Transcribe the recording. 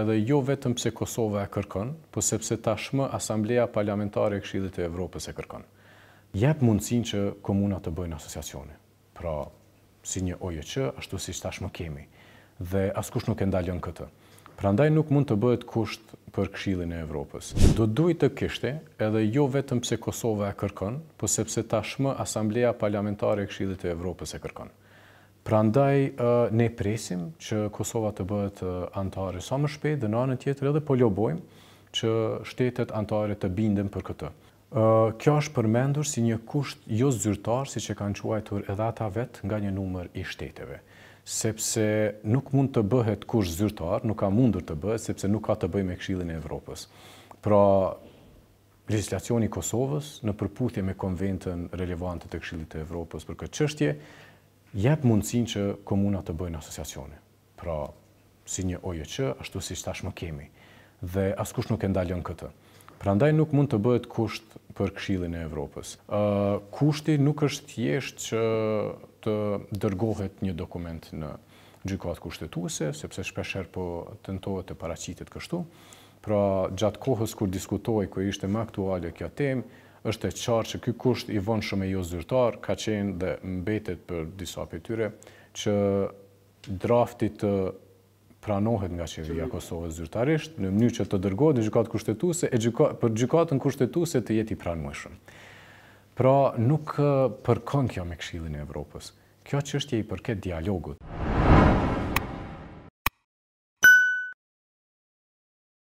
edhe jo vetëm pse Kosova e kërkon, po sepse tashmë Asambleja Parlamentare e Këshillit e Evropës e kërkon. Jep mundësin që komunat të bëjnë asosiacione, pra si një OJQ, ashtu si që tashmë kemi, dhe askush nuk e ndaljon këtë. Pra ndaj nuk mund të bëhet kusht për këshillin e Evropës. Do duj të kishte, edhe jo vetëm pse Kosova e kërkon, po sepse tashmë Asambleja Parlamentare e Këshillit e Evropës e kërkon. Pra ndaj, ne presim që Kosova të bëhet antare sa më shpejt dhe në anën tjetër edhe poljobojmë që shtetet antare të bindem për këtë. Kjo është përmendur si një kusht jo zyrtar, si që kanë quajtur edhe ata vetë nga një numër i shteteve. Sepse nuk mund të bëhet kusht zyrtar, nuk ka mundur të bëhet, sepse nuk ka të bëj me kshilin e Evropës. Pra, legislacioni Kosovës në përputhje me konventën relevantët e kshilit e Evropës për këtë qështje, jep mundësin që komunat të bëjnë asociacione. Pra, si një OJQ, ashtu si shtash më kemi. Dhe askush nuk e ndaljon këtë. Pra ndaj nuk mund të bëhet kusht për këshillin e Evropës. kushti nuk është jeshtë që të dërgohet një dokument në gjykatë kushtetuese, sepse shpesher po të ndohet të paracitit kështu. Pra gjatë kohës kur diskutoj, kër ishte më aktuale kjo temë, është e qarë që ky kusht i vonë shumë e jo zyrtar, ka qenë dhe mbetet për disa për tyre, që draftit të pranohet nga qeveria e Kosovës zyrtarisht në mënyrë që të dërgohet në gjykatë kushtetuese e për gjukatën kushtetuese të jetë i pranueshëm. Pra nuk eh, përkon kjo me Këshillin e Evropës. Kjo çështje i përket dialogut.